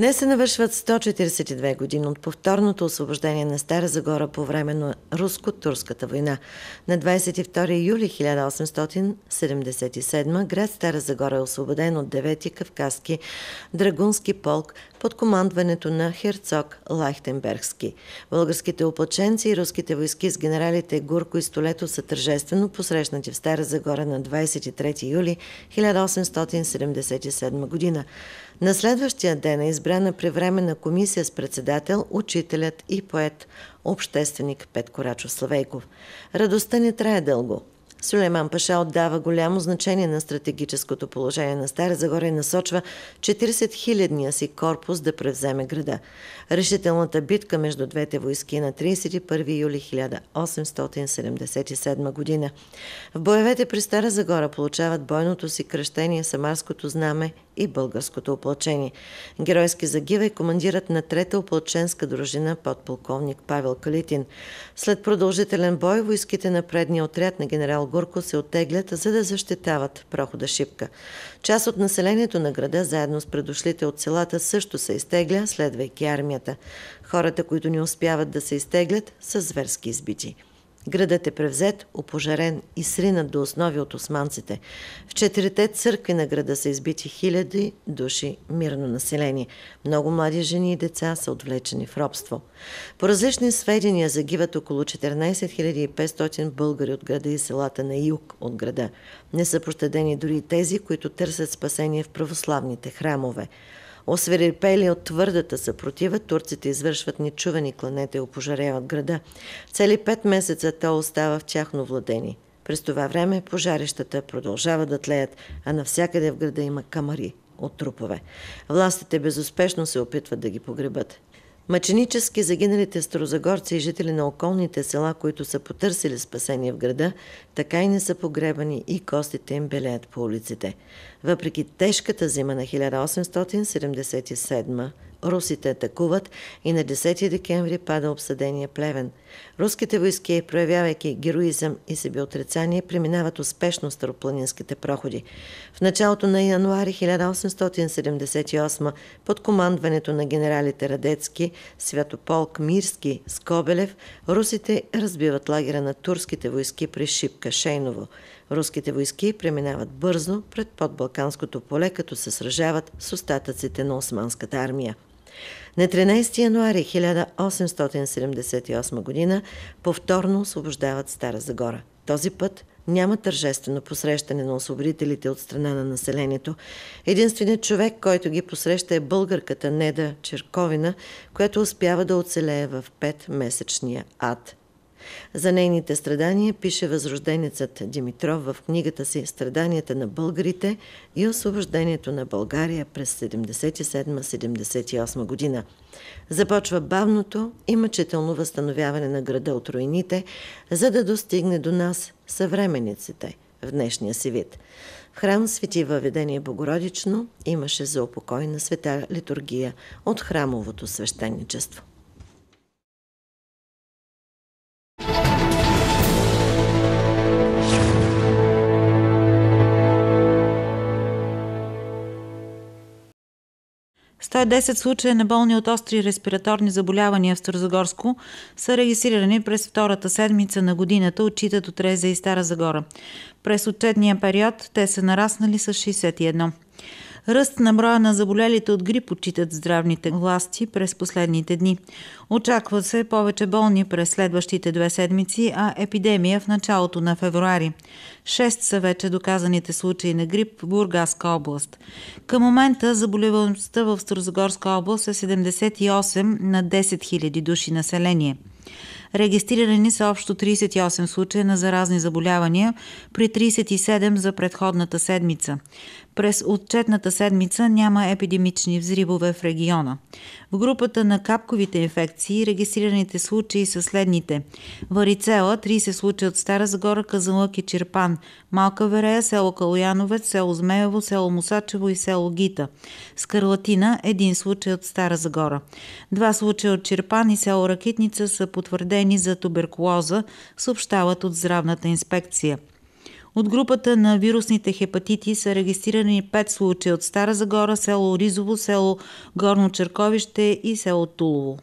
Днес се навършват 142 години от повторното освобождение на Стара Загора по време на руско-турската война. На 22 юли 1877 град Стара Загора е освободен от 9-ти кавказски драгунски полк под командването на херцог Лайхтенбергски. Българските оплаченци и руските войски с генералите Гурко и Столето са тържествено посрещнати в Стара Загора на 23 юли 1877 година. На следващия ден е избрана превременна комисия с председател, учителят и поет, общественик Петко Рачов Славейков. Радостта не трае дълго. Сулейман Паша отдава голямо значение на стратегическото положение на Стара Загора и насочва 40 хилядния си корпус да превземе града. Решителната битка между двете войски е на 31 юли 1877 година. В боевете при Стара Загора получават бойното си кръщение Самарското знаме и българското оплачение. Геройски загива и командират на трета оплаченска дружина подполковник Павел Калитин. След продължителен бой войските на предния отряд на генерал Гурко се оттеглят, за да защитават прохода Шипка. Част от населението на града, заедно с предошлите от селата, също се изтегля, следвайки армията. Хората, които не успяват да се изтеглят, са зверски избити. Градът е превзет, опожарен и сринат до основи от османците. В четирите църкви на града са избити хиляди души мирно население. Много млади жени и деца са отвлечени в робство. По различни сведения загиват около 14 500 българи от града и селата на юг от града. Не са пощадени дори тези, които търсят спасение в православните храмове. Осверепели от твърдата съпротива, турците извършват нечувани кланета и опожаряват града. Цели пет месеца то остава в тяхно владение. През това време пожарищата продължават да тлеят, а навсякъде в града има камари от трупове. Властите безуспешно се опитват да ги погребат. Мъченически загиналите старозагорци и жители на околните села, които са потърсили спасение в града, така и не са погребани и костите им белеят по улиците. Въпреки тежката зима на 1877 Русите атакуват и на 10 декември пада обсъдения Плевен. Руските войски, проявявайки героизъм и себеотрицание, преминават успешно старопланинските проходи. В началото на януари 1878 под командването на генералите Радецки, Святополк Мирски, Скобелев, русите разбиват лагера на турските войски при Шипка Шейново. Руските войски преминават бързо пред подбалканското поле, като се сражават с остатъците на османската армия. На 13 януари 1878 г. повторно освобождават Стара Загора. Този път няма тържествено посрещане на освободителите от страна на населението. Единственият човек, който ги посреща е българката Неда Черковина, която успява да оцелее в месечния ад – за нейните страдания пише възрожденицът Димитров в книгата си «Страданията на българите и освобождението на България през 77-78 година». Започва бавното и мъчително възстановяване на града от руините, за да достигне до нас съвременниците в днешния си вид. В храм Свети Въведение Богородично имаше за упокой на света литургия от храмовото свещеничество. 110 случая на болни от остри респираторни заболявания в Старозагорско са регистрирани през втората седмица на годината, отчитат от Реза и Стара Загора. През отчетния период те са нараснали с 61. Ръст на броя на заболелите от грип отчитат здравните власти през последните дни. Очаква се повече болни през следващите две седмици, а епидемия в началото на февруари. Шест са вече доказаните случаи на грип в Бургаска област. Към момента заболеваността в Строзагорска област е 78 на 10 000 души население. Регистрирани са общо 38 случая на заразни заболявания при 37 за предходната седмица. През отчетната седмица няма епидемични взривове в региона. В групата на капковите инфекции регистрираните случаи са следните. Варицела 30 случая от Стара Загора, Казанлък и Черпан, Малка Верея, село Калояновец, село Змеево, село Мусачево и село Гита. Скарлатина един случай от Стара Загора. Два случая от Черпан и село Ракитница са потвърдени за туберкулоза, съобщават от здравната инспекция. От групата на вирусните хепатити са регистрирани 5 случая от Стара Загора, село Ризово, село Горно Черковище и село Тулово.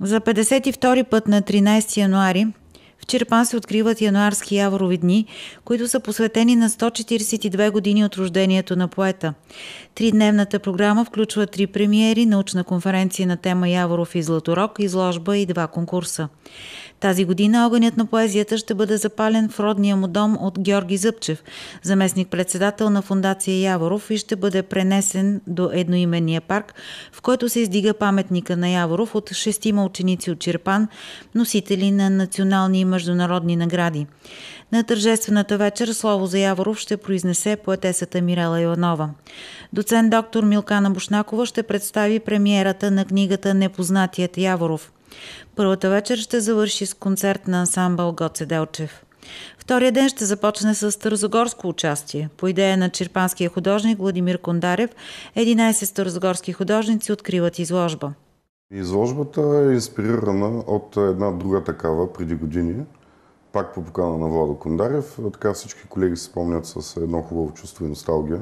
За 52 път на 13 януари в Черпан се откриват януарски яворови дни, които са посветени на 142 години от рождението на поета. Тридневната програма включва три премиери, научна конференция на тема Яворов и Златорок, изложба и два конкурса. Тази година огънят на поезията ще бъде запален в родния му дом от Георги Зъбчев, заместник-председател на фундация Яворов и ще бъде пренесен до едноименния парк, в който се издига паметника на Яворов от шестима ученици от Черпан, носители на национални международни награди. На тържествената вечер слово за Яворов ще произнесе поетесата Мирела Иванова. Доцент доктор Милкана Бушнакова ще представи премиерата на книгата Непознатият Яворов. Първата вечер ще завърши с концерт на ансамбъл Гоце Делчев. Втория ден ще започне с тързогорско участие. По идея на черпанския художник Владимир Кондарев, 11 тързогорски художници откриват изложба – Изложбата е инспирирана от една друга такава преди години, пак по покана на Владо Кондарев. Така всички колеги се спомнят с едно хубаво чувство и носталгия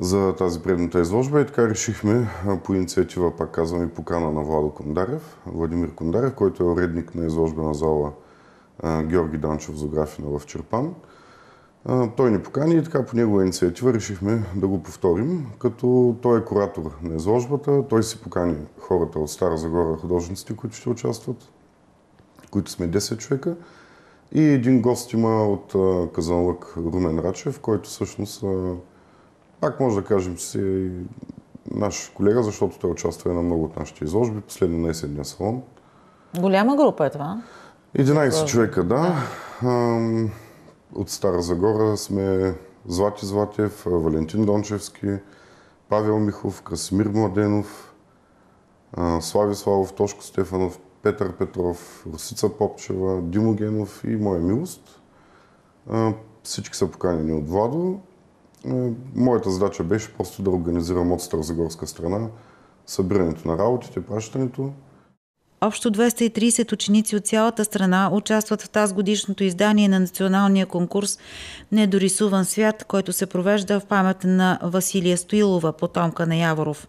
за тази предната изложба и така решихме по инициатива, пак казвам, и покана на Владо Кондарев, Владимир Кондарев, който е уредник на изложбена зала Георги Данчев Зографина в Черпан – той ни покани и така по негова инициатива решихме да го повторим, като той е куратор на изложбата. Той си покани хората от Стара Загора, художниците, които ще участват, които сме 10 човека. И един гост има от Казанлък Румен Рачев, който всъщност, пак може да кажем, че си е наш колега, защото той участва на много от нашите изложби, последно на есенния салон. Голяма група е това? 11 е. човека, да. да. От Стара Загора сме Злати Златев, Валентин Дончевски, Павел Михов, Красимир Младенов, Слави Славов, Тошко Стефанов, Петър Петров, Русица Попчева, Димо Генов и моя милост. Всички са поканени от Владо. Моята задача беше просто да организирам от Старозагорска страна събирането на работите, пращането Общо 230 ученици от цялата страна участват в тази годишното издание на националния конкурс Недорисуван свят, който се провежда в памет на Василия Стоилова, потомка на Яворов.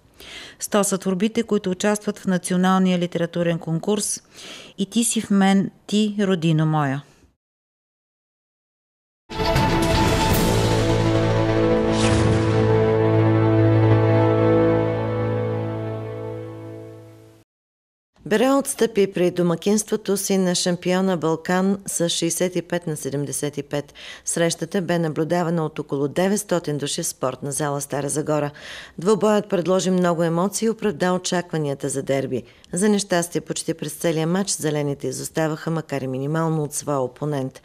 Сто са творбите, които участват в националния литературен конкурс «И ти си в мен, ти, родино моя». Бере отстъпи при домакинството си на шампиона Балкан с 65 на 75. Срещата бе наблюдавана от около 900 души в спортна зала Стара Загора. Двобоят предложи много емоции и оправда очакванията за дерби. За нещастие почти през целия матч зелените изоставаха, макар и минимално от своя опонент.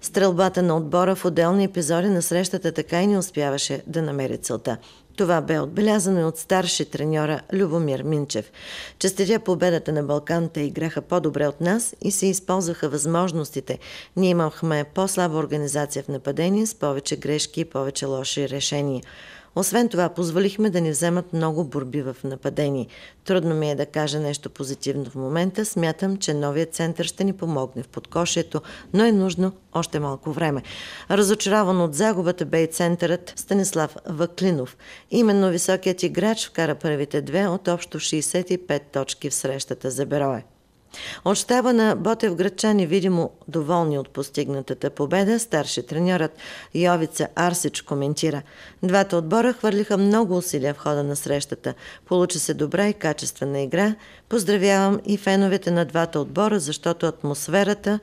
Стрелбата на отбора в отделни епизоди на срещата така и не успяваше да намери целта. Това бе отбелязано и от старши треньора Любомир Минчев. Честеря победата на Балканта играха по-добре от нас и се използваха възможностите. Ние имахме по-слаба организация в нападение с повече грешки и повече лоши решения. Освен това, позволихме да ни вземат много борби в нападение. Трудно ми е да кажа нещо позитивно в момента. Смятам, че новият център ще ни помогне в подкошието, но е нужно още малко време. Разочарован от загубата бе и центърът Станислав Ваклинов. Именно високият играч вкара първите две от общо 65 точки в срещата за Берое. От щаба на Ботев градчани, видимо доволни от постигнатата победа, старши треньорът Йовица Арсич коментира. Двата отбора хвърлиха много усилия в хода на срещата. Получи се добра и качествена игра. Поздравявам и феновете на двата отбора, защото атмосферата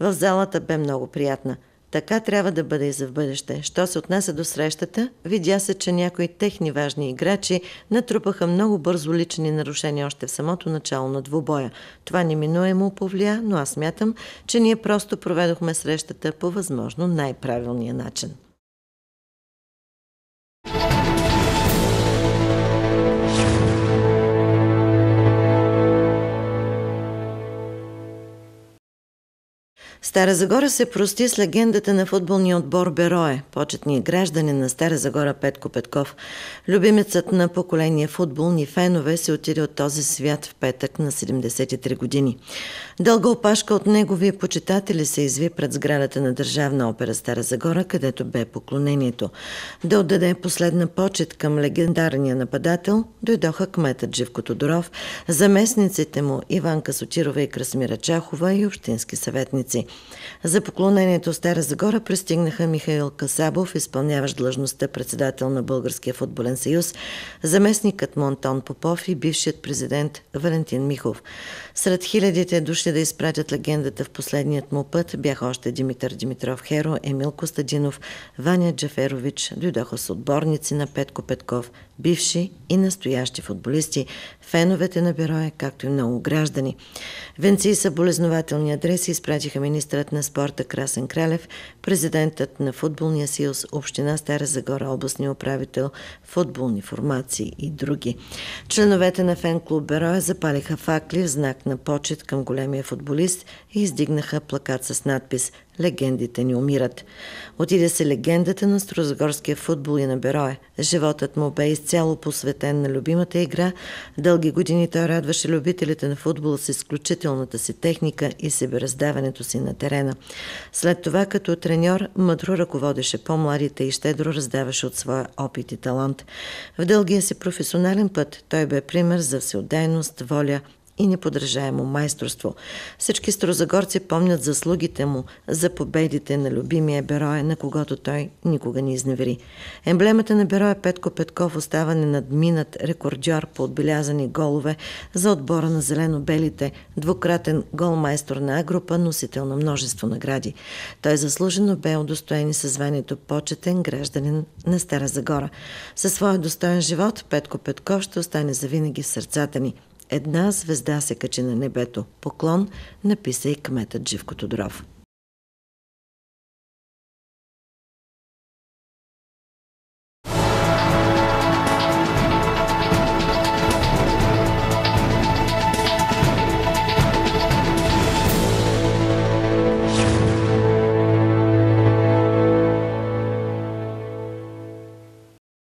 в залата бе много приятна. Така трябва да бъде и за в бъдеще. Що се отнася до срещата, видя се, че някои техни важни играчи натрупаха много бързо лични нарушения още в самото начало на двубоя. Това неминуемо повлия, но аз мятам, че ние просто проведохме срещата по възможно най-правилния начин. Стара Загора се прости с легендата на футболния отбор Берое, почетния гражданин на Стара Загора Петко Петков. Любимецът на поколение футболни фенове се отиде от този свят в петък на 73 години. Дълга опашка от негови почитатели се изви пред сградата на Държавна опера Стара Загора, където бе поклонението. Да отдаде последна почет към легендарния нападател, дойдоха кметът Живко Тодоров, заместниците му Иванка Сотирова и Красмира Чахова и общински съветници. За поклонението в Стара Загора пристигнаха Михаил Касабов, изпълняващ длъжността председател на Българския футболен съюз, заместникът Монтон Попов и бившият президент Валентин Михов. Сред хилядите души да изпратят легендата в последният му път бяха още Димитър Димитров Херо, Емил Костадинов, Ваня Джаферович, дойдоха с отборници на Петко Петков, бивши и настоящи футболисти, феновете на бюроя, както и много граждани. Венци и болезнователни адреси изпратиха министър министрът на спорта Красен Кралев, президентът на Футболния съюз, Община Стара Загора, областния управител, футболни формации и други. Членовете на фен-клуб Бероя запалиха факли в знак на почет към големия футболист и издигнаха плакат с надпис – легендите ни умират. Отиде се легендата на Строзагорския футбол и на Берое. Животът му бе изцяло посветен на любимата игра. Дълги години той радваше любителите на футбола с изключителната си техника и себераздаването си на терена. След това като треньор мъдро ръководеше по-младите и щедро раздаваше от своя опит и талант. В дългия си професионален път той бе пример за всеотдайност, воля, и неподражаемо майсторство. Всички строзагорци помнят заслугите му за победите на любимия бероя, на когото той никога не изневери. Емблемата на бероя Петко Петков остава ненадминат рекордьор по отбелязани голове за отбора на зелено-белите, двукратен голмайстор на агрупа, група носител на множество награди. Той заслужено бе удостоен и със званието почетен гражданин на Стара Загора. Със своя достоен живот Петко Петков ще остане завинаги в сърцата ни – Една звезда се качи на небето. Поклон написа и кметът Живко Тодоров.